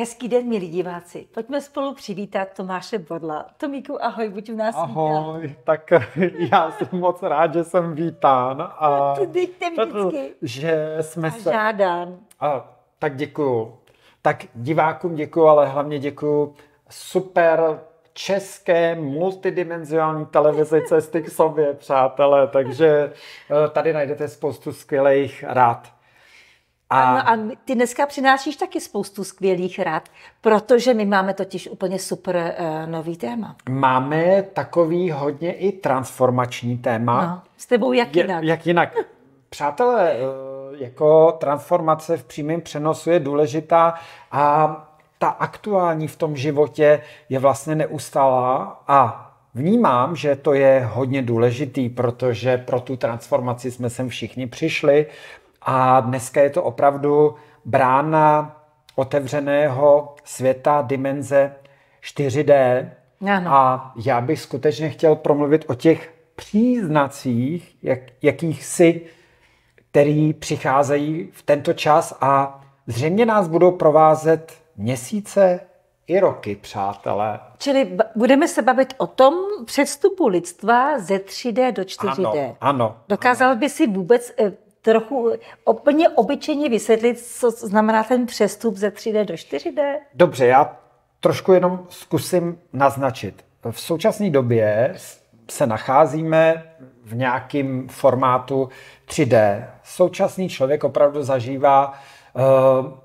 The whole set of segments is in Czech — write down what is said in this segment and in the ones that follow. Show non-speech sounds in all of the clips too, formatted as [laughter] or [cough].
Hezký den, milí diváci. Pojďme spolu přivítat Tomáše Bodla. Tomíku, ahoj, buď u nás Ahoj, vítán. tak [laughs] já jsem moc rád, že jsem vítán. A, no, Dejte vždycky. Že jsme a se... žádán. A, tak děkuju. Tak divákům děkuju, ale hlavně děkuju super české multidimenzionální televize [laughs] Cesty k sobě, přátelé. Takže eh, tady najdete spoustu skvělých rád. A... Ano, a ty dneska přinášíš taky spoustu skvělých rad, protože my máme totiž úplně super uh, nový téma. Máme takový hodně i transformační téma. No, s tebou jak Je, Jak jinak. [laughs] Přátelé, eh, jako transformace v přímém přenosu je důležitá a ta aktuální v tom životě je vlastně neustálá a Vnímám, že to je hodně důležitý, protože pro tu transformaci jsme sem všichni přišli, a dneska je to opravdu brána otevřeného světa dimenze 4D. Ano. A já bych skutečně chtěl promluvit o těch příznacích, jak, jakýchsi, který přicházejí v tento čas a zřejmě nás budou provázet měsíce i roky, přátelé. Čili budeme se bavit o tom přestupu lidstva ze 3D do 4D. Ano, ano. Dokázal ano. by si vůbec eh, trochu úplně obyčejně vysvětlit, co znamená ten přestup ze 3D do 4D? Dobře, já trošku jenom zkusím naznačit. V současné době se nacházíme v nějakém formátu 3D. Současný člověk opravdu zažívá uh,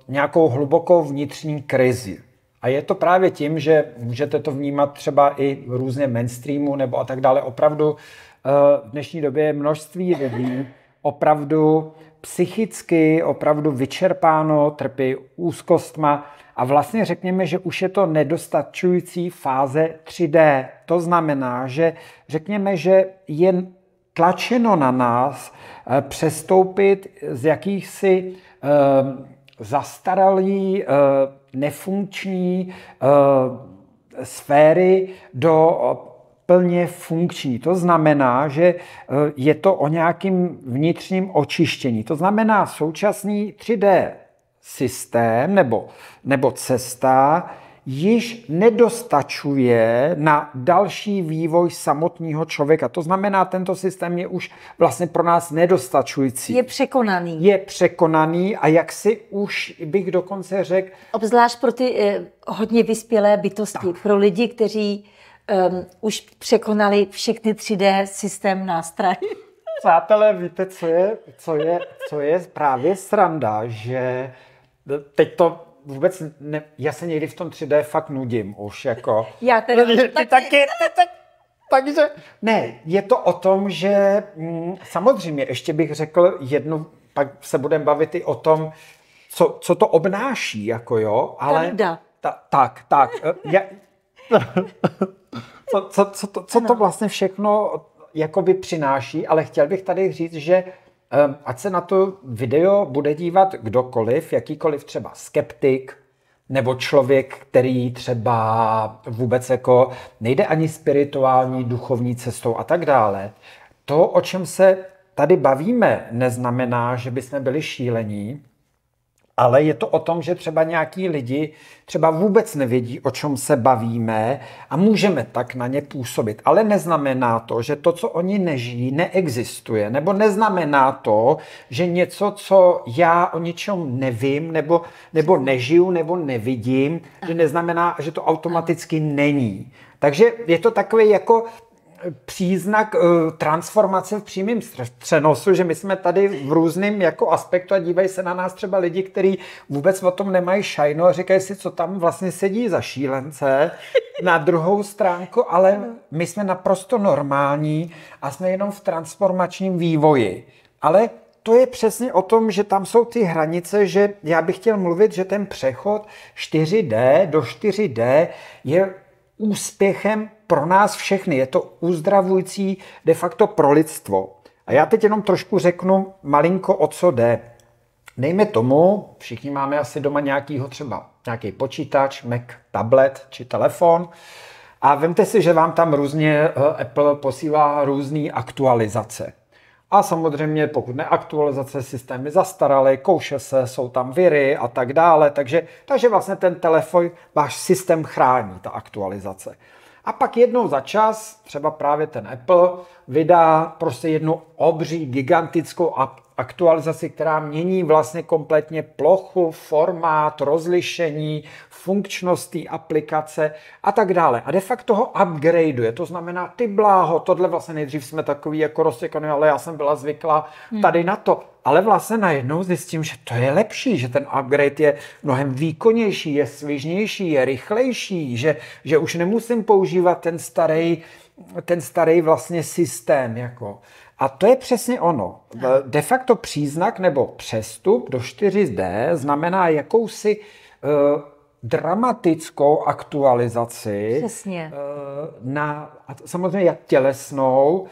nějakou hlubokou vnitřní krizi. A je to právě tím, že můžete to vnímat třeba i různě mainstreamu nebo a tak dále. Opravdu uh, v dnešní době je množství lidí, opravdu psychicky opravdu vyčerpáno, trpí úzkostma a vlastně řekněme, že už je to nedostačující fáze 3D. To znamená, že řekněme, že je tlačeno na nás eh, přestoupit z jakýchsi eh, zastaralý, eh, nefunkční sféry do plně funkční. To znamená, že e, je to o nějakým vnitřním očištění. To znamená, současný 3D systém nebo, nebo cesta již nedostačuje na další vývoj samotného člověka. To znamená, tento systém je už vlastně pro nás nedostačující. Je překonaný. Je překonaný a jak si už bych dokonce řekl... Obzvlášť pro ty eh, hodně vyspělé bytosti, tak. pro lidi, kteří um, už překonali všechny 3D systém nástrah. [laughs] Přátelé, víte, co je, co, je, co je právě sranda, že teď to vůbec, ne, já se někdy v tom 3D fakt nudím už, jako. Já teda. No, ty taky, taky ty tak, takže, ne, je to o tom, že mm, samozřejmě, ještě bych řekl jednu, pak se budeme bavit i o tom, co, co to obnáší, jako jo, ale... Ta, tak, tak, eh, já, [laughs] co, co, co, to, co to vlastně všechno jakoby přináší, ale chtěl bych tady říct, že ehm, ať se na to video bude dívat kdokoliv, jakýkoliv třeba skeptik, nebo člověk, který třeba vůbec jako nejde ani spirituální, duchovní cestou a tak dále. To, o čem se tady bavíme, neznamená, že jsme byli šílení, ale je to o tom, že třeba nějaký lidi třeba vůbec nevědí, o čem se bavíme a můžeme tak na ně působit. Ale neznamená to, že to, co oni nežijí, neexistuje. Nebo neznamená to, že něco, co já o něčem nevím, nebo, nebo nežiju, nebo nevidím, že neznamená, že to automaticky není. Takže je to takový jako příznak eh, transformace v přímém přenosu, že my jsme tady v různém jako aspektu a dívají se na nás třeba lidi, kteří vůbec o tom nemají šajno a říkají si, co tam vlastně sedí za šílence. Na druhou stránku, ale my jsme naprosto normální a jsme jenom v transformačním vývoji. Ale to je přesně o tom, že tam jsou ty hranice, že já bych chtěl mluvit, že ten přechod 4D do 4D je úspěchem pro nás všechny, je to uzdravující de facto pro lidstvo. A já teď jenom trošku řeknu malinko, o co jde. Nejme tomu, všichni máme asi doma nějakýho třeba nějaký počítač, Mac, tablet či telefon. A vemte si, že vám tam různě eh, Apple posílá různé aktualizace. A samozřejmě, pokud neaktualizace, systémy zastaraly, kouše se, jsou tam viry a tak dále. Takže, takže vlastně ten telefon váš systém chrání, ta aktualizace. A pak jednou za čas, třeba právě ten Apple, vydá prostě jednu obří, gigantickou aktualizaci, která mění vlastně kompletně plochu, formát, rozlišení, funkčnost té aplikace a tak dále. A de facto ho upgradeuje, to znamená, ty bláho, tohle vlastně nejdřív jsme takový jako rozsekaný, ale já jsem byla zvyklá hmm. tady na to ale vlastně najednou zjistím, že to je lepší, že ten upgrade je mnohem výkonnější, je svižnější, je rychlejší, že, že už nemusím používat ten starý, ten starý vlastně systém. Jako. A to je přesně ono. De facto příznak nebo přestup do 4D znamená jakousi eh, dramatickou aktualizaci. Přesně. Eh, na, a samozřejmě jak tělesnou,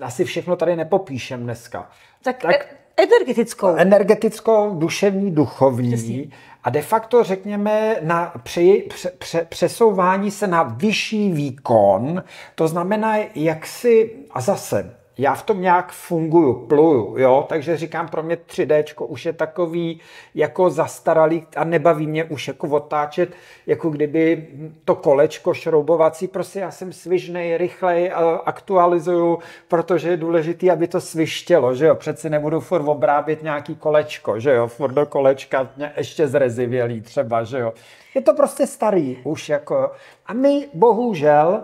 eh, asi všechno tady nepopíšem dneska. Tak, tak energetickou. Energetickou, duševní, duchovní. Přesně. A de facto, řekněme, na pře, pře, pře, přesouvání se na vyšší výkon, to znamená, jak si, a zase, já v tom nějak funguju, pluju, jo, takže říkám, pro mě 3D už je takový jako zastaralý a nebaví mě už jako otáčet, jako kdyby to kolečko šroubovací, prostě já jsem svižnej, rychlej, aktualizuju, protože je důležité, aby to svištělo, že jo, přeci nebudu furt obrábět nějaký kolečko, že jo, furt do kolečka ještě zrezivělý třeba, že jo. Je to prostě starý už jako a my bohužel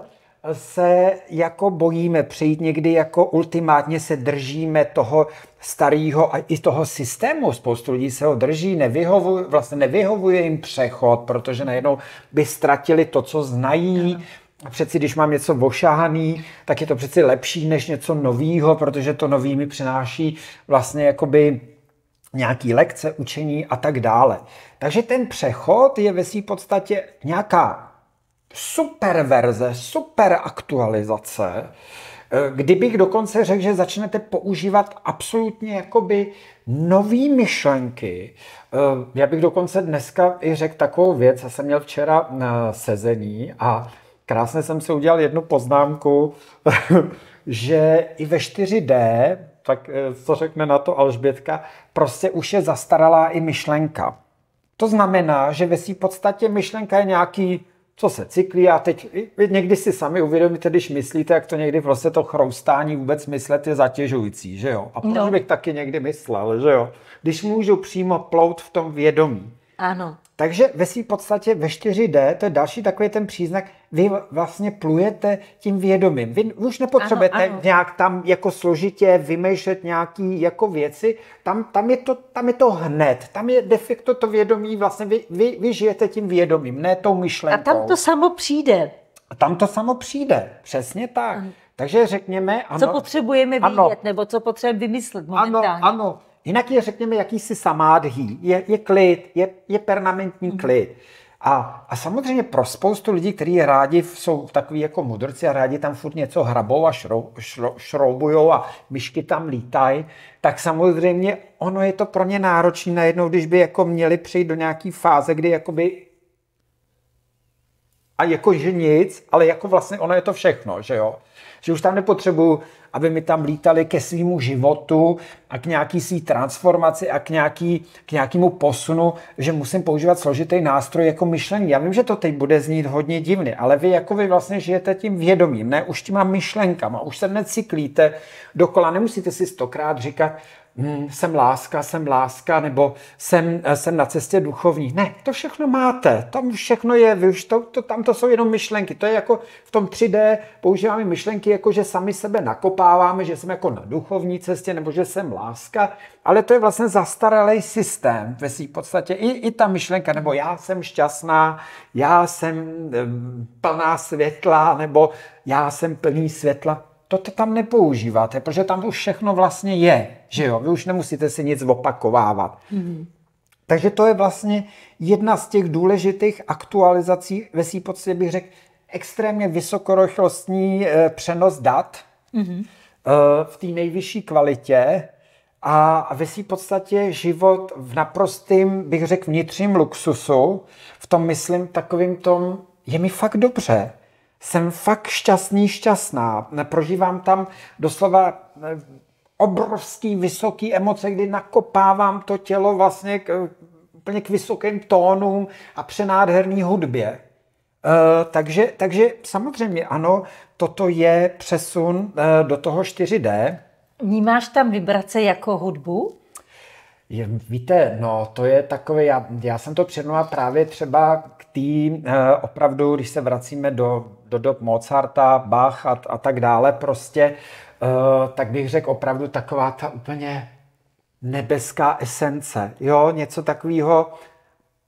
se jako bojíme přijít někdy, jako ultimátně se držíme toho starého a i toho systému. Spoustu lidí se ho drží, nevyhovuje, vlastně nevyhovuje jim přechod, protože najednou by ztratili to, co znají. A přeci, když mám něco vošáhaný, tak je to přeci lepší než něco novýho, protože to nový mi přináší vlastně jakoby nějaký lekce, učení a tak dále. Takže ten přechod je ve své podstatě nějaká super verze, super aktualizace, eh, kdybych dokonce řekl, že začnete používat absolutně jakoby nový myšlenky. Eh, já bych dokonce dneska i řekl takovou věc, já jsem měl včera eh, sezení a krásně jsem si udělal jednu poznámku, [laughs] že i ve 4D, tak co řekne na to Alžbětka, prostě už je zastaralá i myšlenka. To znamená, že ve své podstatě myšlenka je nějaký co se cyklí a teď vy někdy si sami uvědomíte, když myslíte, jak to někdy prostě to chroustání vůbec myslet je zatěžující, že jo? A proč no. bych taky někdy myslel, že jo? Když můžu přímo plout v tom vědomí, ano. Takže ve své podstatě ve 4D, to je další takový ten příznak, vy vlastně plujete tím vědomím. Vy už nepotřebujete ano, ano. nějak tam jako složitě vymýšlet nějaký jako věci, tam, tam, je to, tam je to hned, tam je de facto to vědomí, vlastně vy, vy, vy žijete tím vědomím, ne tou myšlenkou. A tam to samo přijde. A tam to samo přijde, přesně tak. Ano. Takže řekněme, ano. Co potřebujeme vidět, ano, nebo co potřebujeme vymyslet momentálně. Ano, ano, Jinak je, řekněme, jakýsi samádhý. je, je klid, je, je permanentní mhm. klid. A, a samozřejmě pro spoustu lidí, kteří rádi jsou takový jako mudrci a rádi tam furt něco hrabou a šrou, šrou, šroubujou a myšky tam lítají, tak samozřejmě ono je to pro ně náročné najednou, když by jako měli přejít do nějaké fáze, kdy jakoby a jakože nic, ale jako vlastně ono je to všechno, že jo. Že už tam nepotřebuju, aby mi tam lítali ke svýmu životu a k nějaký svý transformaci a k, nějaký, k nějakému posunu, že musím používat složitý nástroj jako myšlení. Já vím, že to teď bude znít hodně divně, ale vy jako vy vlastně žijete tím vědomím, ne už těma myšlenkama, už se necyklíte dokola, nemusíte si stokrát říkat, hm, jsem láska, jsem láska, nebo jsem, eh, jsem na cestě duchovní. Ne, to všechno máte, tam všechno je, vy už to, to, tam to jsou jenom myšlenky. To je jako v tom 3D používáme myšlenky, jako že sami sebe nakopáváme, že jsem jako na duchovní cestě, nebo že jsem láska, ale to je vlastně zastaralý systém ve své podstatě. I, I ta myšlenka, nebo já jsem šťastná, já jsem eh, plná světla, nebo já jsem plný světla to tam nepoužíváte, protože tam už všechno vlastně je, že jo? Vy už nemusíte si nic opakovávat. Mm-hmm. Takže to je vlastně jedna z těch důležitých aktualizací, ve svým podstatě bych řekl, extrémně vysokorychlostní e, přenos dat mm-hmm. e, v té nejvyšší kvalitě a, ve svým podstatě život v naprostým, bych řekl, vnitřním luxusu, v tom myslím takovým tom, je mi fakt dobře jsem fakt šťastný, šťastná. Prožívám tam doslova eh, obrovský, vysoký emoce, kdy nakopávám to tělo vlastně k, eh, úplně k vysokým tónům a přenádherný hudbě. E, takže, takže samozřejmě ano, toto je přesun e, do toho 4D. Vnímáš tam vibrace jako hudbu? Je, víte, no to je takové, já, já jsem to přednula právě třeba k tým, e, opravdu, když se vracíme do do dob Mozarta, Bach a, a tak dále prostě, uh, tak bych řekl opravdu taková ta úplně nebeská esence, jo, něco takového,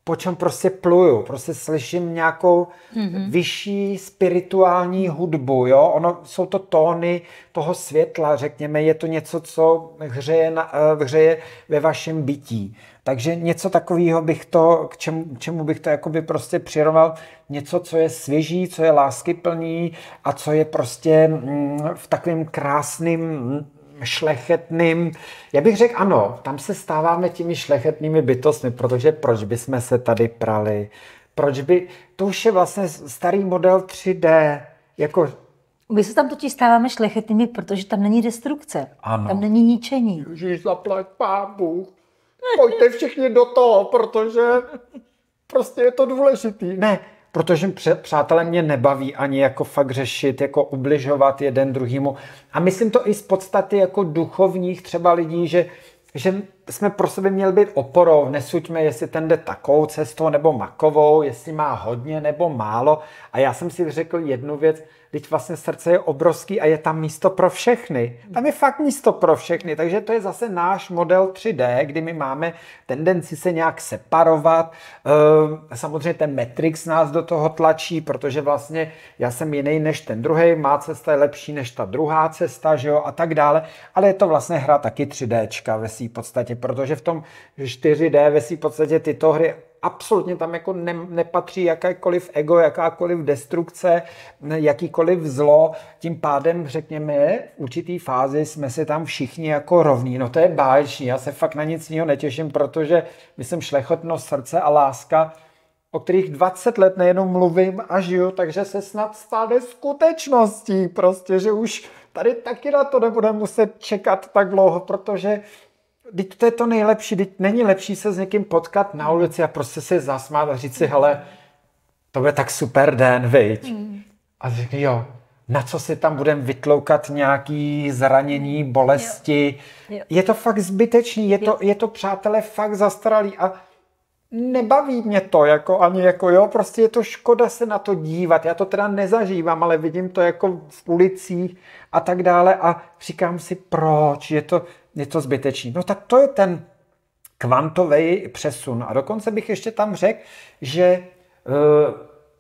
po čem prostě pluju, prostě slyším nějakou mm-hmm. vyšší spirituální hudbu, jo, ono, jsou to tóny toho světla, řekněme, je to něco, co hřeje, na, eh, hřeje ve vašem bytí. Takže něco takového bych to, k čemu, čemu bych to jakoby prostě přirovnal, něco, co je svěží, co je láskyplný a co je prostě mm, v takovém krásným mm, šlechetným. Já bych řekl, ano, tam se stáváme těmi šlechetnými bytostmi, protože proč by jsme se tady prali? Proč by... To už je vlastně starý model 3D, jako my se tam totiž stáváme šlechetnými, protože tam není destrukce. Ano. Tam není ničení. Ježíš, zaplať pán Bůh, pojďte všichni do toho, protože prostě je to důležitý. Ne, protože přátelé mě nebaví ani jako fakt řešit, jako ubližovat jeden druhýmu. A myslím to i z podstaty jako duchovních třeba lidí, že že jsme pro sebe měli být oporou, nesuďme, jestli ten jde takovou cestou nebo makovou, jestli má hodně nebo málo. A já jsem si řekl jednu věc, teď vlastně srdce je obrovský a je tam místo pro všechny. Tam je fakt místo pro všechny, takže to je zase náš model 3D, kdy my máme tendenci se nějak separovat. Ehm, samozřejmě ten Matrix nás do toho tlačí, protože vlastně já jsem jiný než ten druhý, má cesta je lepší než ta druhá cesta, že jo, a tak dále. Ale je to vlastně hra taky 3Dčka ve své podstatě, protože v tom 4D ve své podstatě tyto hry absolutně tam jako ne, nepatří jakékoliv ego, jakákoliv destrukce, jakýkoliv zlo. Tím pádem, řekněme, v určitý fázi jsme si tam všichni jako rovní. No to je báječný, já se fakt na nic jiného netěším, protože myslím šlechotnost srdce a láska o kterých 20 let nejenom mluvím a žiju, takže se snad stane skutečností prostě, že už tady taky na to nebudeme muset čekat tak dlouho, protože Teď to je to nejlepší, teď není lepší se s někým potkat na ulici a prostě se zasmát a říct si, hele, to bude tak super den, viď? Mm. A řekne, jo, na co si tam budem vytloukat nějaký zranění, bolesti. Jo. Jo. Je to fakt zbytečný, je to, je to, přátelé, fakt zastaralý a nebaví mě to, jako ani jako jo, prostě je to škoda se na to dívat. Já to teda nezažívám, ale vidím to jako v ulicích a tak dále a říkám si, proč, je to, něco zbytečný. No tak to je ten kvantový přesun. A dokonce bych ještě tam řekl, že e,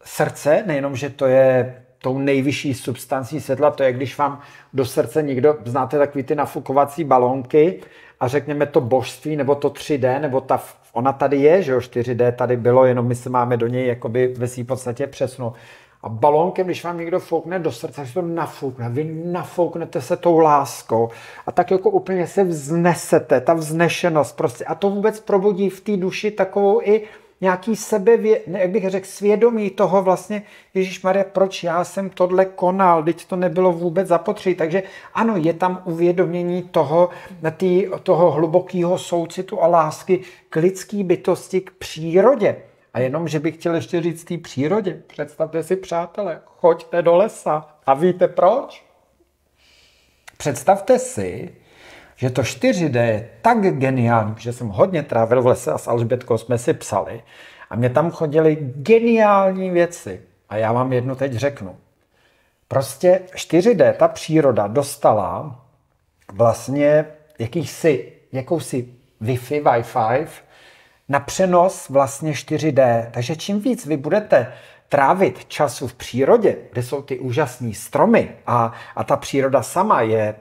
srdce, nejenom, že to je tou nejvyšší substancí světla, to je, když vám do srdce někdo, znáte takový ty nafukovací balónky a řekněme to božství, nebo to 3D, nebo ta, ona tady je, že jo, 4D tady bylo, jenom my se máme do něj jakoby ve své podstatě přesunout. A balónkem, když vám někdo foukne do srdce, tak se to nafoukne. Vy nafouknete se tou láskou a tak jako úplně se vznesete, ta vznešenost prostě. A to vůbec probudí v té duši takovou i nějaký sebevě, ne, jak bych řekl, svědomí toho vlastně, Ježíš Maria, proč já jsem tohle konal, teď to nebylo vůbec zapotřebí. Takže ano, je tam uvědomění toho, tý, toho hlubokého soucitu a lásky k lidské bytosti, k přírodě. A jenom, že bych chtěl ještě říct té přírodě. Představte si, přátelé, choďte do lesa. A víte proč? Představte si, že to 4D je tak geniální, že jsem hodně trávil v lese a s Alžbětkou jsme si psali a mě tam chodily geniální věci. A já vám jednu teď řeknu. Prostě 4D, ta příroda dostala vlastně jakýsi, jakousi Wi-Fi, Wi-Fi na přenos vlastně 4D. Takže čím víc vy budete trávit času v přírodě, kde jsou ty úžasné stromy a, a ta příroda sama je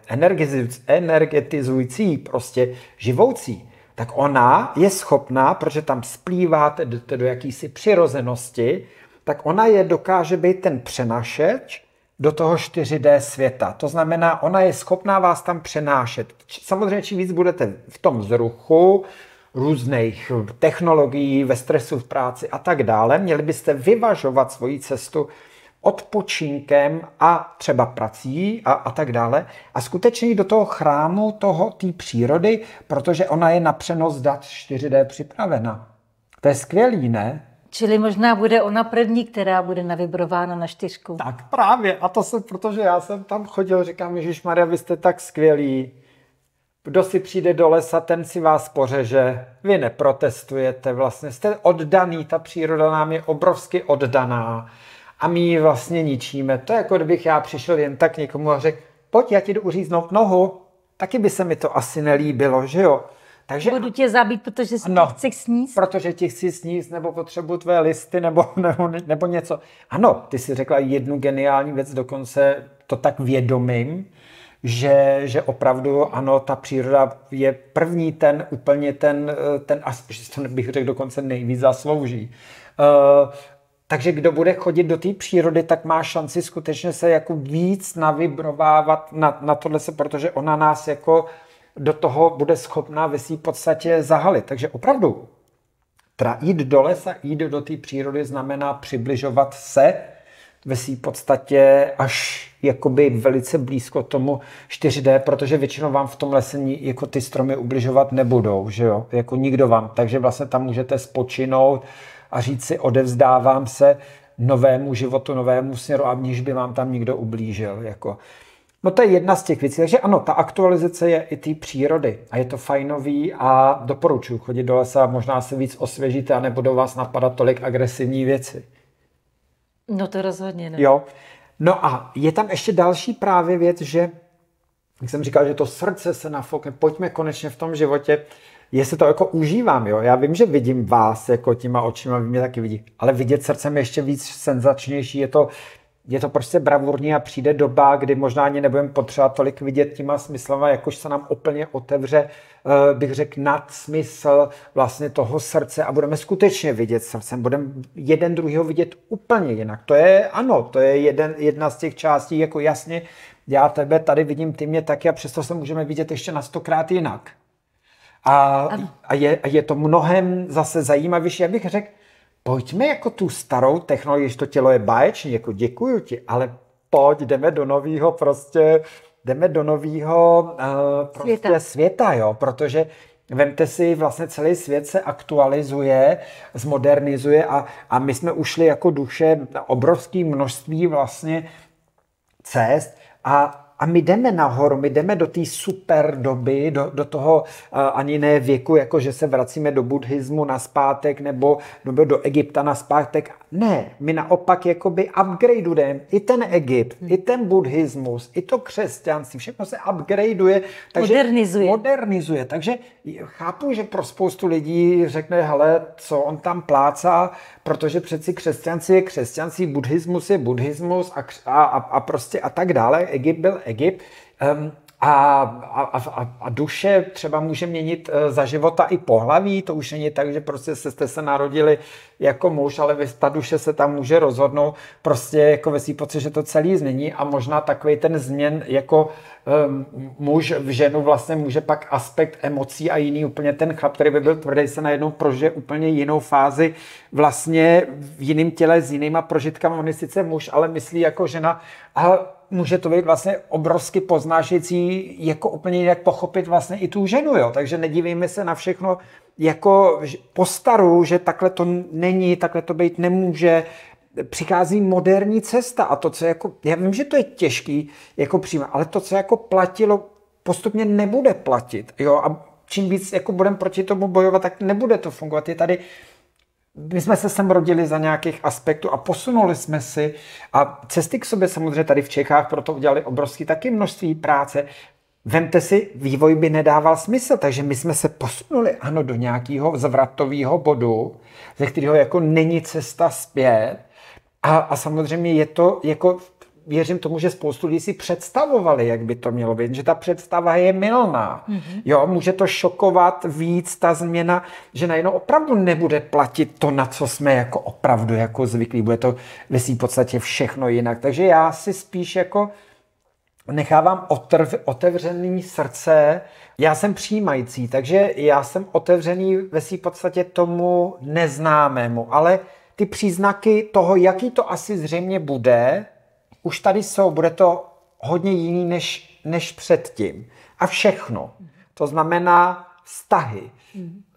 energetizující, prostě živoucí, tak ona je schopná, protože tam splýváte do, do jakýsi přirozenosti, tak ona je dokáže být ten přenašeč do toho 4D světa. To znamená, ona je schopná vás tam přenášet. Samozřejmě, čím víc budete v tom vzruchu, různých technologií, ve stresu v práci a tak dále. Měli byste vyvažovat svoji cestu odpočinkem a třeba prací a, a tak dále. A skutečně do toho chrámu, toho té přírody, protože ona je na přenos dat 4D připravena. To je skvělý, ne? Čili možná bude ona první, která bude navibrována na čtyřku. Tak právě. A to se, protože já jsem tam chodil, říkám, Maria, vy jste tak skvělí. Kdo si přijde do lesa, ten si vás pořeže. Vy neprotestujete, vlastně jste oddaný, ta příroda nám je obrovsky oddaná a my ji vlastně ničíme. To je jako kdybych já přišel jen tak někomu a řekl, pojď, já ti jdu uříznout nohu. Taky by se mi to asi nelíbilo, že jo? Takže, Budu tě zabít, protože si no, chci sníst? Protože ti chci sníst, nebo potřebuji tvé listy, nebo, [laughs] nebo, nebo něco. Ano, ty jsi řekla jednu geniální věc, dokonce to tak vědomím, že, že opravdu ano, ta příroda je první ten, úplně ten, eh, ten že to bych řekl dokonce nejvíc zaslouží. Uh, takže kdo bude chodit do té přírody, tak má šanci skutečně se jako víc navibrovávat na, na tohle se, protože ona nás jako do toho bude schopná ve své podstatě zahalit. Takže opravdu, tra, jít do lesa, jít do té přírody znamená přibližovat se ve své podstatě až jakoby velice blízko tomu 4D, protože většinou vám v tom lese jako ty stromy ubližovat nebudou, že jo, jako nikdo vám, takže vlastně tam můžete spočinout a říct si odevzdávám se novému životu, novému směru, a aniž by vám tam nikdo ublížil, jako. No to je jedna z těch věcí, takže ano, ta aktualizace je i té přírody a je to fajnový a doporučuji chodit do lesa, možná se víc osvěžíte a nebudou vás napadat tolik agresivní věci. No to rozhodně ne. Jo. No a je tam ještě další právě věc, že jak jsem říkal, že to srdce se nafokne, pojďme konečně v tom životě, jestli to jako užívám, jo. Já vím, že vidím vás jako těma očima, vy mě taky vidí, ale vidět srdcem je ještě víc senzačnější, je to, je to prostě bravurní a přijde doba, kdy možná ani nebudeme potřebovat tolik vidět těma smyslama, jakož se nám úplně otevře, eh, bych řekl, nad smysl vlastně toho srdce a budeme skutečně vidět srdcem, budeme jeden druhého vidět úplně jinak. To je, ano, to je jeden, jedna z těch částí, jako jasně, já tebe tady vidím, ty mě taky a přesto se můžeme vidět ještě na stokrát jinak. A, a, je, a je to mnohem zase zajímavější, já bych řekl, pojďme jako tu starou technologii, že to tělo je báječný, jako děkuju ti, ale pojď, jdeme do nového prostě, jdeme do nového uh, eh, prostě světa. světa, jo, protože Vemte si, vlastně celý svět se aktualizuje, zmodernizuje a, a my jsme ušli jako duše obrovské množství vlastně cest a a my jdeme nahoru, my jdeme do té super doby, do, do toho uh, ani ne věku, jako že se vracíme do buddhismu na nebo, nebo do Egypta na zpátek. Ne, my naopak jakoby upgradeujeme i ten Egypt, hmm. i ten buddhismus, i to křesťanství, všechno se upgradeuje. Takže modernizuje. Modernizuje, takže chápu, že pro spoustu lidí řekne, hele, co on tam plácá, protože přeci křesťanci je křesťanci, buddhismus je buddhismus a, a, a prostě a tak dále. Egypt byl Egypt. A, a, a, a duše třeba může měnit eh, za života i pohlaví, to už není tak, že prostě jste se narodili jako muž, ale ta duše se tam může rozhodnout prostě jako ve pocit, že to celý změní a možná takový ten změn jako um, muž v ženu vlastně může pak aspekt emocí a jiný úplně ten chlap, který by byl tvrdý, se najednou prožije úplně jinou fázi vlastně v jiném těle s jinýma prožitkama, on je sice muž, ale myslí jako žena a může to být vlastně obrovsky poznášející, jako úplně jak pochopit vlastně i tu ženu, jo. Takže nedívejme se na všechno jako postaru, že takhle to není, takhle to být nemůže, přichází moderní cesta a to, co jako, já vím, že to je těžký jako přímo, ale to, co jako platilo, postupně nebude platit, jo, a čím víc jako budeme proti tomu bojovat, tak nebude to fungovat. Je tady my jsme se sem rodili za nějakých aspektů a posunuli jsme si a cesty k sobě samozřejmě tady v Čechách proto udělali obrovský taky množství práce. Vemte si, vývoj by nedával smysl, takže my jsme se posunuli, ano, do nějakého zvratového bodu, ze kterého jako není cesta zpět. A, a samozřejmě je to jako věřím tomu, že spoustu lidí si představovali, jak by to mělo být, že ta představa je milná. Mm-hmm. Jo, může to šokovat víc ta změna, že najednou opravdu nebude platit to, na co jsme jako opravdu jako zvyklí. Bude to ve v podstatě všechno jinak. Takže já si spíš jako nechávám otrv, otevřený srdce. Já jsem přijímající, takže já jsem otevřený ve v podstatě tomu neznámému, ale ty příznaky toho, jaký to asi zřejmě bude, už tady jsou, bude to hodně jiný než, než předtím. A všechno. To znamená vztahy,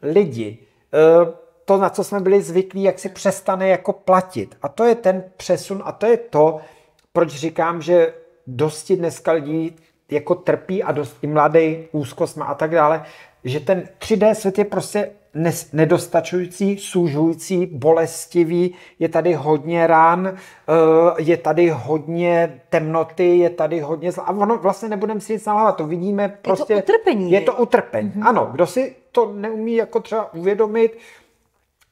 lidi, eh, to, na co jsme byli zvyklí, jak si přestane jako platit. A to je ten přesun a to je to, proč říkám, že dosti dneska lidí jako trpí a dost i mladý úzkost má a tak dále, že ten 3D svět je prostě nedostačující, sužující, bolestivý, je tady hodně rán, eh, je tady hodně temnoty, je tady hodně zla. A ono vlastně nebudeme si nic nalávat, to vidíme prostě... Je to prostě- utrpení. Je to utrpení, mm-hmm. ano. Kdo si to neumí jako třeba uvědomit,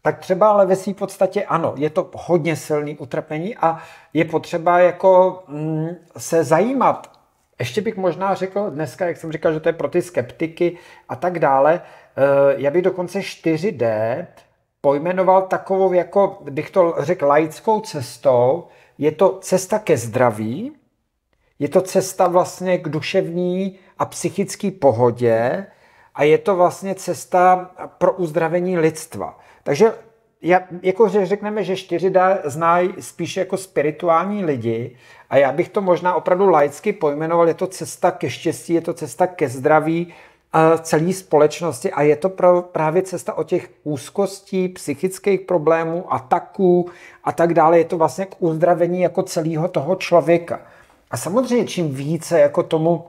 tak třeba ale ve své podstatě ano, je to hodně silný utrpení a je potřeba jako mm, se zajímat ještě bych možná řekl dneska, jak jsem říkal, že to je pro ty skeptiky a tak dále, eh, já bych dokonce 4D pojmenoval takovou, jako bych to řekl, laickou cestou. Je to cesta ke zdraví, je to cesta vlastně k duševní a psychické pohodě a je to vlastně cesta pro uzdravení lidstva. Takže já, jako že řekneme, že čtyři dá znají spíše jako spirituální lidi a já bych to možná opravdu laicky pojmenoval, je to cesta ke štěstí, je to cesta ke zdraví celé společnosti a je to pro, právě cesta o těch úzkostí, psychických problémů, ataků a tak dále. Je to vlastně k uzdravení jako celého toho člověka. A samozřejmě čím více jako tomu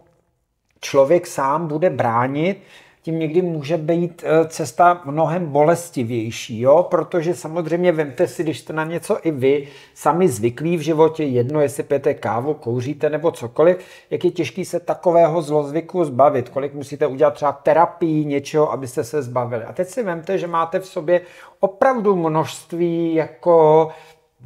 člověk sám bude bránit, tím někdy může být e, cesta mnohem bolestivější, jo? protože samozřejmě vemte si, když jste na něco i vy sami zvyklí v životě, jedno jestli pijete kávu, kouříte nebo cokoliv, jak je těžký se takového zlozvyku zbavit, kolik musíte udělat třeba terapii něčeho, abyste se zbavili. A teď si vemte, že máte v sobě opravdu množství jako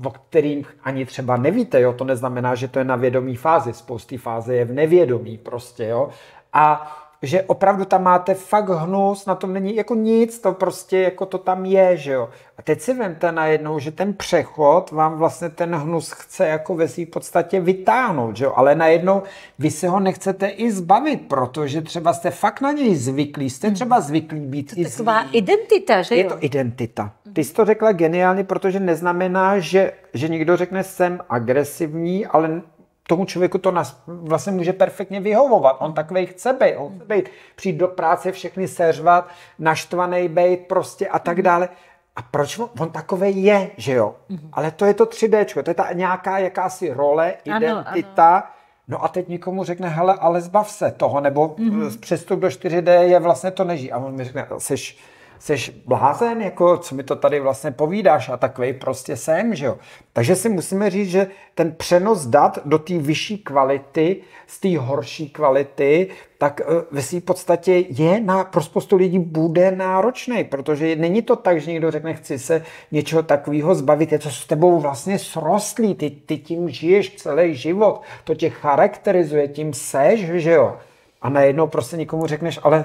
o kterým ani třeba nevíte, jo? to neznamená, že to je na vědomí fázi, spousty fáze je v nevědomí prostě, jo? a že opravdu tam máte fakt hnus, na tom není jako nic, to prostě jako to tam je, že jo. A teď si vemte najednou, že ten přechod vám vlastně ten hnus chce jako ve své podstatě vytáhnout, že jo, ale najednou vy se ho nechcete i zbavit, protože třeba jste fakt na něj zvyklí, jste mhm. třeba zvyklí být to i taková zlí. identita, že jo? Je to identita. Ty jsi mhm. to řekla geniálně, protože neznamená, že, že někdo řekne, jsem agresivní, ale tomu člověku to nas, vlastně může perfektně vyhovovat. On takový chce být, on chce být, přijít do práce, všechny seřvat, naštvaný být prostě a tak mhm. dále. A proč on, on takový je, že jo? Mhm. Ale to je to 3D, to je ta nějaká jakási role, identita. Ano, ano. No a teď někomu řekne, hele, ale zbav se toho, nebo mm-hmm. přestup do 4D je vlastně to neží. A on mi řekne, seš jsi blázen, jako co mi to tady vlastně povídáš a takový prostě jsem, že jo. Takže si musíme říct, že ten přenos dat do té vyšší kvality, z té horší kvality, tak eh, ve své podstatě je na, pro spoustu lidí bude náročný, protože není to tak, že někdo řekne, chci se něčeho takového zbavit, je to s tebou vlastně srostlý, ty, ty tím žiješ celý život, to tě charakterizuje, tím seš, že jo. A najednou prostě nikomu řekneš, ale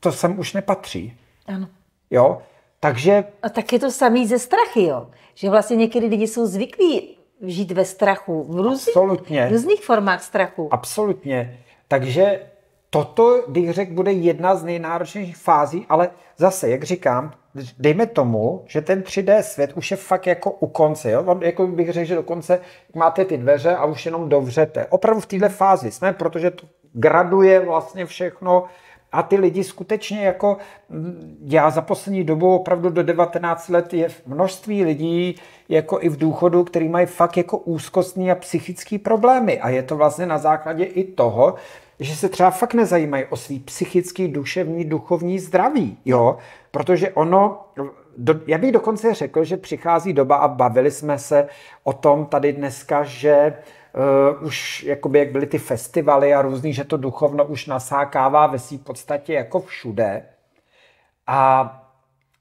to sem už nepatří. Ano. Jo? Takže... A tak je to samý ze strachy, jo? Že vlastně někdy lidi jsou zvyklí žít ve strachu, v různých, různých formách strachu. Absolutně. Takže toto, bych řekl, bude jedna z nejnáročnějších fází, ale zase, jak říkám, dejme tomu, že ten 3D svět už je fakt jako u konce. Jo? On, jako bych řekl, že dokonce máte ty dveře a už jenom dovřete. Opravdu v této fázi jsme, protože to graduje vlastně všechno, a ty lidi skutečně jako, mm, já za poslední dobu opravdu do 19 let je množství lidí jako i v důchodu, který mají fakt jako úzkostní a psychické problémy a je to vlastně na základě i toho, že se třeba fakt nezajímají o svý psychický, duševní, duchovní zdraví, jo, protože ono, do, já bych dokonce řekl, že přichází doba a bavili jsme se o tom tady dneska, že uh, uh, už jakoby, jak byly ty festivaly a různý, že to duchovno už nasákává ve své podstatě jako všude. A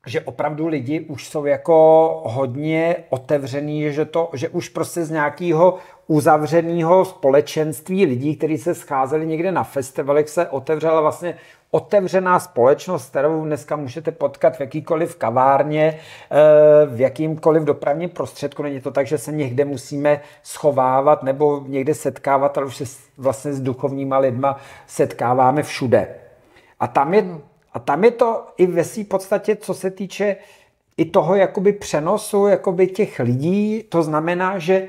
že opravdu lidi už jsou jako hodně otevřený, že, to, že už prostě z nějakého uzavřeného společenství lidí, kteří se scházeli někde na festivalech, se otevřela vlastně otevřená společnost, kterou dneska můžete potkat v jakýkoliv kavárně, eh, v jakýmkoliv dopravním prostředku. Není to tak, že se někde musíme schovávat nebo někde setkávat, ale už se vlastně s duchovníma lidma setkáváme všude. A tam je, a tam je to i ve své podstatě, co se týče i toho jakoby přenosu jakoby těch lidí, to znamená, že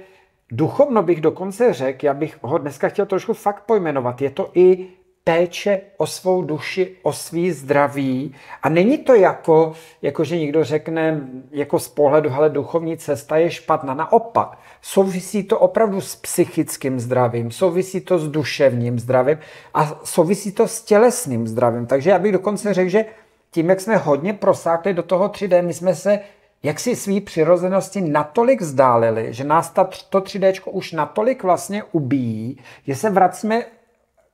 duchovno bych dokonce řekl, já bych ho dneska chtěl trošku fakt pojmenovat, je to i péče o svou duši, o svý zdraví. A není to jako, jako že někdo řekne, jako z pohledu, hele, duchovní cesta je špatná. Naopak, souvisí to opravdu s psychickým zdravím, souvisí to s duševním zdravím a souvisí to s tělesným zdravím. Takže já bych dokonce řekl, že tím, jak jsme hodně prosákli do toho 3D, my jsme se jak si svý přirozenosti natolik vzdálili, že nás ta, to 3D už natolik vlastně ubíjí, že se vracíme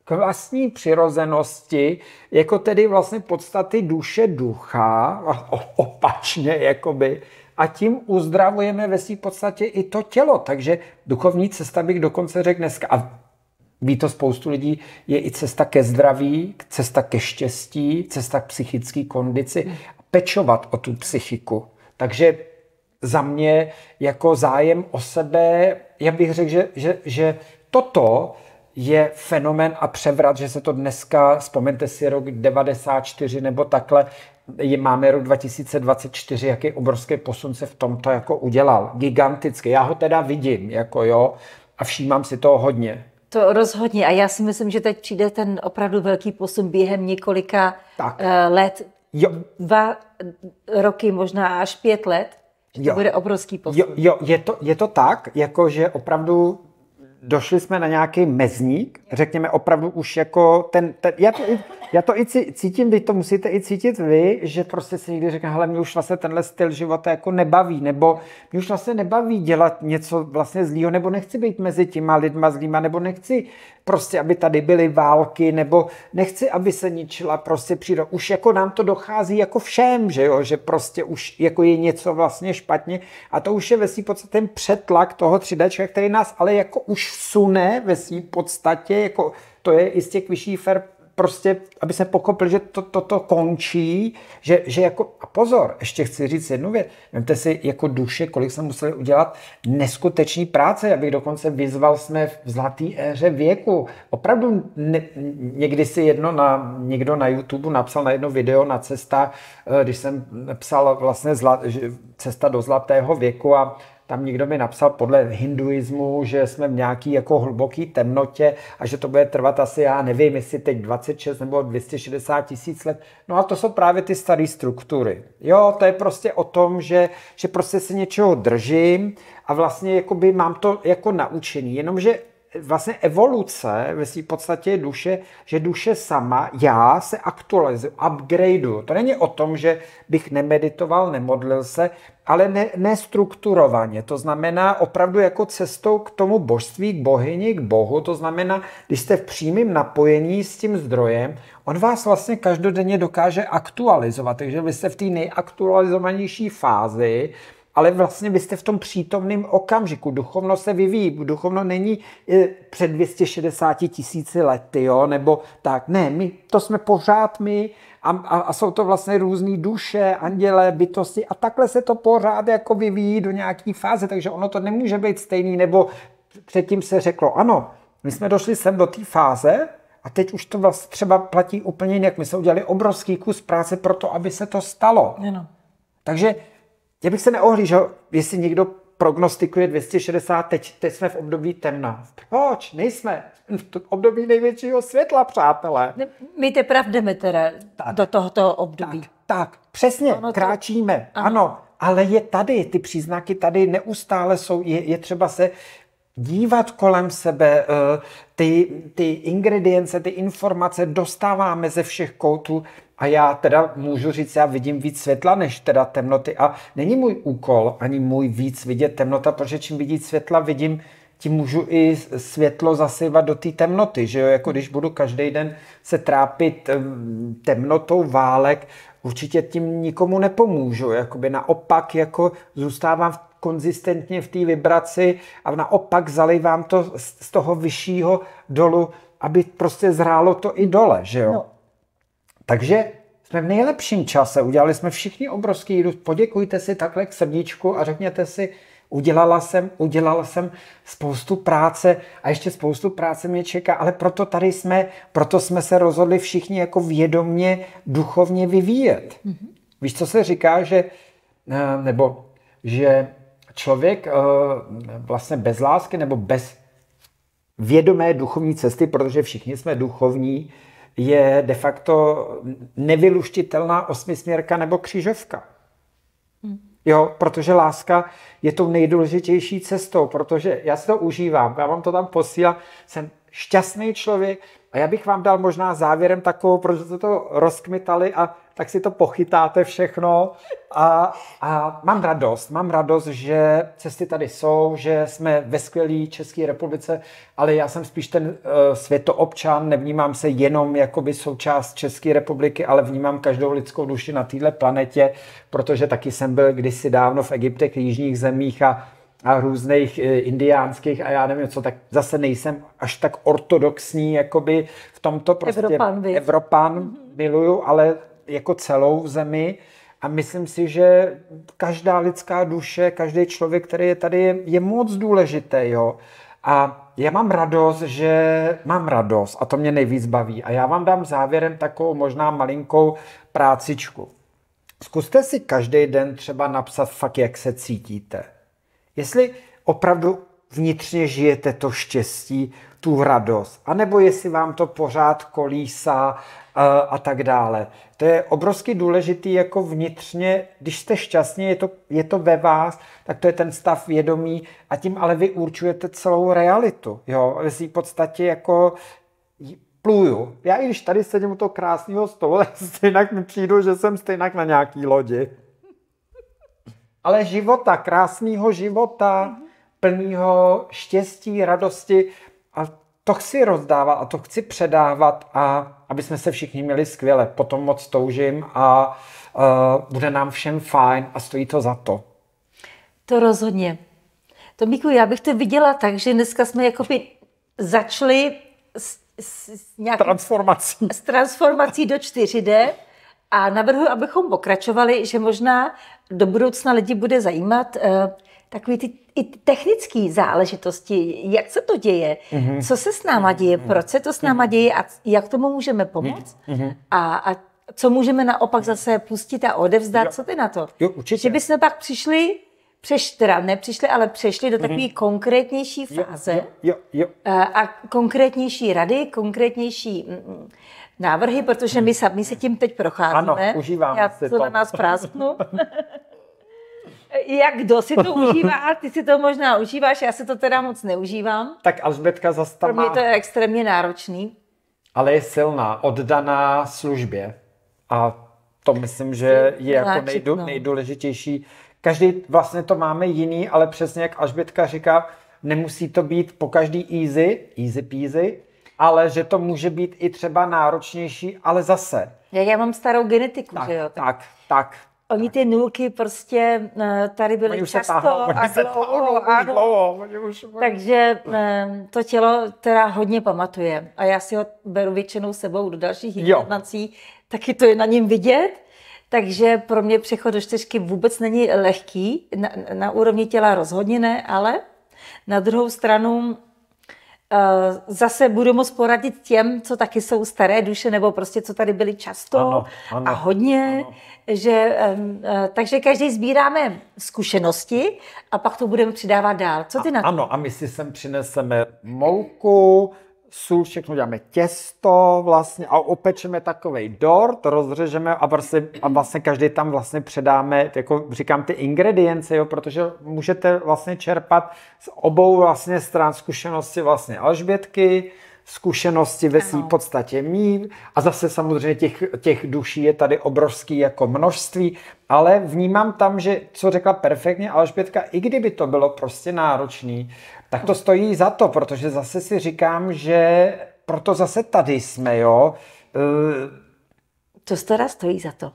k vlastní přirozenosti, jako tedy vlastně podstaty duše ducha, opačně jakoby, a tím uzdravujeme ve své podstatě i to tělo. Takže duchovní cesta bych dokonce řekl dneska, a ví to spoustu lidí, je i cesta ke zdraví, cesta ke štěstí, cesta k psychické kondici, pečovat o tu psychiku. Takže za mě jako zájem o sebe, já bych řekl, že, že, že toto je fenomen a převrat, že se to dneska, vzpomeňte si rok 94 nebo takhle, je, máme rok 2024, jaký obrovský posun se v tomto jako udělal. Giganticky. Já ho teda vidím, jako jo, a všímám si toho hodně. To rozhodně. A já si myslím, že teď přijde ten opravdu velký posun během několika tak. Eh, let. Jo. Dva roky, možná až pět let. Jo. To bude obrovský posun. Jo, jo je, to, je to tak, jako že opravdu došli jsme na nějaký mezník, řekněme opravdu už jako ten, ten já, to i, já to i cítím, vy to musíte i cítit vy, že prostě si někdy řekne, hele, mě už vlastně tenhle styl života jako nebaví, nebo mě už vlastně nebaví dělat něco vlastně zlýho, nebo nechci být mezi těma lidma zlýma, nebo nechci prostě, aby tady byly války, nebo nechci, aby se ničila prostě příroda. Už jako nám to dochází jako všem, že jo, že prostě už jako je něco vlastně špatně a to už je ve svým podstatě ten přetlak toho 3 který nás ale jako už sune ve svým podstatě, jako to je i z těch vyšší fair prostě, aby se pochopil, že toto to, to končí, že, že jako, a pozor, ještě chci říct jednu věc, vemte si jako duše, kolik jsem musel udělat neskuteční práce, abych dokonce vyzval jsme v zlatý éře věku. Opravdu ne, někdy si jedno na, někdo na YouTube napsal na jedno video na cesta, eh, když jsem psal vlastně zla, cesta do zlatého věku a tam někdo mi napsal podle hinduismu, že jsme v nějaký jako hluboký temnotě a že to bude trvat asi, já nevím, jestli teď 26 nebo 260 tisíc let. No a to jsou právě ty staré struktury. Jo, to je prostě o tom, že, že prostě se něčeho držím a vlastně jakoby mám to jako naučený, jenomže vlastně evoluce ve své podstatě je duše, že duše sama, já se aktualizuju, upgradeu. To není o tom, že bych nemeditoval, nemodlil se, ale ne, To znamená opravdu jako cestou k tomu božství, k bohyni, k bohu. To znamená, když jste v přímém napojení s tím zdrojem, on vás vlastně každodenně dokáže aktualizovat. Takže vy jste v té nejaktualizovanější fázi, ale vlastně vy jste v tom přítomném okamžiku. Duchovno se vyvíjí. Duchovno není e, před 260 tisíci lety, jo, nebo tak. Ne, my, to jsme pořád my a, a, a jsou to vlastně různé duše, anděle, bytosti a takhle se to pořád jako vyvíjí do nějaké fáze, takže ono to nemůže být stejný, nebo předtím se řeklo, ano, my jsme došli sem do té fáze a teď už to vlastně třeba platí úplně jinak. My jsme udělali obrovský kus práce pro to, aby se to stalo. Jenom. Takže já bych se neohlížel, jestli někdo prognostikuje 260, teď, teď jsme v období temna. Proč? Nejsme v období největšího světla, přátelé. My teprve jdeme teda tak, do tohoto období. Tak, tak přesně, ono kráčíme, to... ano. ano. Ale je tady, ty příznaky tady neustále jsou, je, je třeba se dívat kolem sebe, eh, ty, ty ingredience, ty informace dostáváme ze všech koutů a já teda můžu říct, já vidím víc světla než teda temnoty a není můj úkol ani můj víc vidět temnota, protože čím vidím světla, vidím tím můžu i světlo zasyvat do té temnoty, že jo, jako když budu každý den se trápit temnotou válek, určitě tím nikomu nepomůžu, jakoby naopak jako zůstávám v konzistentně v té vibraci a naopak zalivám to z toho vyššího dolu, aby prostě zhrálo to i dole, že jo? No, takže jsme v nejlepším čase, udělali jsme všichni obrovský růst. Poděkujte si takhle k srdíčku a řekněte si, udělala jsem, udělala jsem spoustu práce a ještě spoustu práce mě čeká, ale proto tady jsme, proto jsme se rozhodli všichni jako vědomně, duchovně vyvíjet. Mm-hmm. Víš, co se říká, že eh, nebo že člověk eh, vlastně bez lásky nebo bez vědomé duchovní cesty, protože všichni jsme duchovní, je de facto nevyluštitelná osmisměrka nebo křižovka. Hmm. Jo, protože láska je tou nejdůležitější cestou, protože já si to užívám, já vám to tam posílám, jsem šťastný člověk, a já bych vám dal možná závěrem takovou, protože jste to rozkmitali a tak si to pochytáte všechno. A, a mám radost, mám radost, že cesty tady jsou, že jsme ve skvělé České republice, ale já jsem spíš ten uh, světoobčan, nevnímám se jenom jako by součást České republiky, ale vnímám každou lidskou duši na této planetě, protože taky jsem byl kdysi dávno v Egyptě, v jižních zemích a a různých e, indiánských a já nevím co, tak zase nejsem až tak ortodoxní, jakoby v tomto prostě Evropan, Evropan mhm. miluju, ale jako celou zemi a myslím si, že každá lidská duše, každý člověk, který je tady, je moc důležitý, jo. A já mám radost, že mám radost a to mě nejvíc baví. A já vám dám závěrem takovou možná malinkou prácičku. Zkuste si každý den třeba napsat fakt, jak se cítíte Jestli opravdu vnitřně žijete to štěstí, tu radost, anebo jestli vám to pořád kolísá eh, a tak dále. To je obrovsky důležitý jako vnitřně, když jste šťastní, je to, je to ve vás, tak to je ten stav vědomí a tím ale vy určujete celou realitu. Jo, v podstatě jako pluju. Já i když tady sedím u toho krásného stolu, stejnak [laughs] mi přijdu, že jsem stejnak na nějaký lodi ale života, krásného života, mm-hmm. plného štěstí, radosti. A to chci rozdávat a to chci předávat a aby jsme se všichni měli skvěle. Potom moc toužím a uh, bude nám všem fajn a stojí to za to. To rozhodně. Tomíku, já bych to viděla tak, že dneska jsme jakoby začali s, s, s nějakou, transformací. S transformací do 4D a navrhuji, abychom pokračovali, že možná do budoucna lidi bude zajímat uh, eh, takové ty, i technické záležitosti, jak se to děje, mm-hmm. co se s náma děje, mm-hmm. proč se to s náma děje a jak tomu můžeme pomoct mm-hmm. a, a co můžeme naopak zase pustit a odevzdat, jo. co ty na to? Jo, určitě. Že bychom pak přišli přešli, teda přišli, ale přešli do mhm. takové mm-hmm. konkrétnější fáze jo, jo, jo, jo. Eh, a konkrétnější rady, konkrétnější mm, mm, návrhy, protože my, sami se tím teď procházíme. Ano, užívám. Já si to. na nás prásknu. [laughs] Jak kdo si to užívá? Ty si to možná užíváš, já se to teda moc neužívám. Tak Alžbětka zastává. Pro mě to je extrémně náročný. Ale je silná, oddaná službě. A to myslím, že je jako no. nejdůležitější Každý vlastně to máme jiný, ale přesně jak Alžbětka říká, nemusí to být po každý easy, easy peasy, ale že to může být i třeba náročnější, ale zase. Já, já mám starou genetiku, tak, že jo? Tak, tak. tak. Oni ty nulky prostě eh, tady byly už často táhlo, a dlouho. A dlouho už, takže eh, to tělo teda hodně pamatuje a já si ho beru většinou sebou do dalších informací, taky to je na něm vidět takže pro mě přechod do čtyřky vůbec není lehký, na, na úrovni těla rozhodně ne, ale na druhou stranu uh, zase budu moc poradit těm, co taky jsou staré duše, nebo prostě co tady byli často ano, ano, a hodně. Ano. Že, um, uh, takže každý sbíráme zkušenosti a pak to budeme přidávat dál. Co ty a, na to? Ano, a my si sem přineseme mouku, sůl, všechno děláme těsto vlastně a opečeme takový dort, rozřežeme a vlastně, a vlastně každý tam vlastně předáme, jako říkám, ty ingredience, jo, protože můžete vlastně čerpat z obou vlastně stran zkušenosti vlastně Alžbětky, zkušenosti ve své podstatě mý a zase samozřejmě těch, těch duší je tady obrovský jako množství, ale vnímám tam, že co řekla perfektně Alžbětka, i kdyby to bylo prostě náročný, tak to stojí za to, protože zase si říkám, že proto zase tady jsme, jo. To teda stojí za to.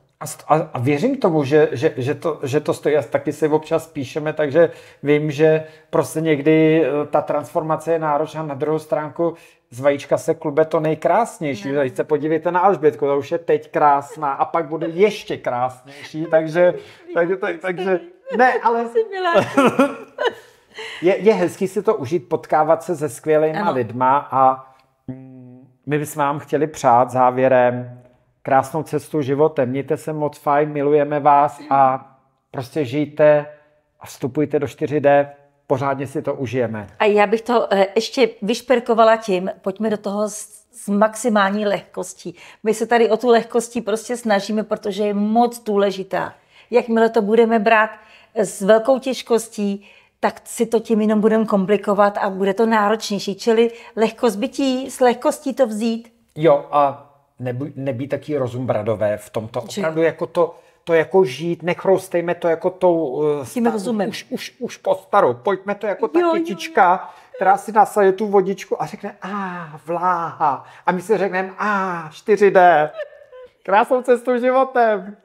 A, a věřím tomu, že, že, že, to, že to stojí, a taky si občas píšeme, takže vím, že prostě někdy eh, ta transformace je náročná. Na druhou stránku z vajíčka se klube to nejkrásnější. Ne. No. se podívejte na Alžbětku, ta už je teď krásná a pak bude ještě krásnější, takže, [laughs] takže, tak, takže ne, ale... [laughs] je, je hezký si to užít, potkávat se se skvělými lidma a mm, my bychom vám chtěli přát závěrem krásnou cestu životem. Mějte se moc fajn, milujeme vás a prostě žijte a vstupujte do 4D, pořádně si to užijeme. A já bych to eh, ještě vyšperkovala tím, pojďme do toho s, s maximální lehkostí. My se tady o tu lehkostí prostě snažíme, protože je moc důležitá. Jakmile to budeme brát s velkou těžkostí, tak si to tím jenom budeme komplikovat a bude to náročnější. Čili lehko zbytí, s lehkostí to vzít. Jo a nebý, nebýt taký rozum bradové v tomto. Opravdu jako to, to jako žít, nechroustejme to jako tou... Eh, tím rozumem. Už, už, už po starou. Pojďme to jako ta jo, dětička, jo, jo. která si nasaje tu vodičku a řekne a ah, vláha. A my si řekneme a ah, 4D. Krásnou cestu životem.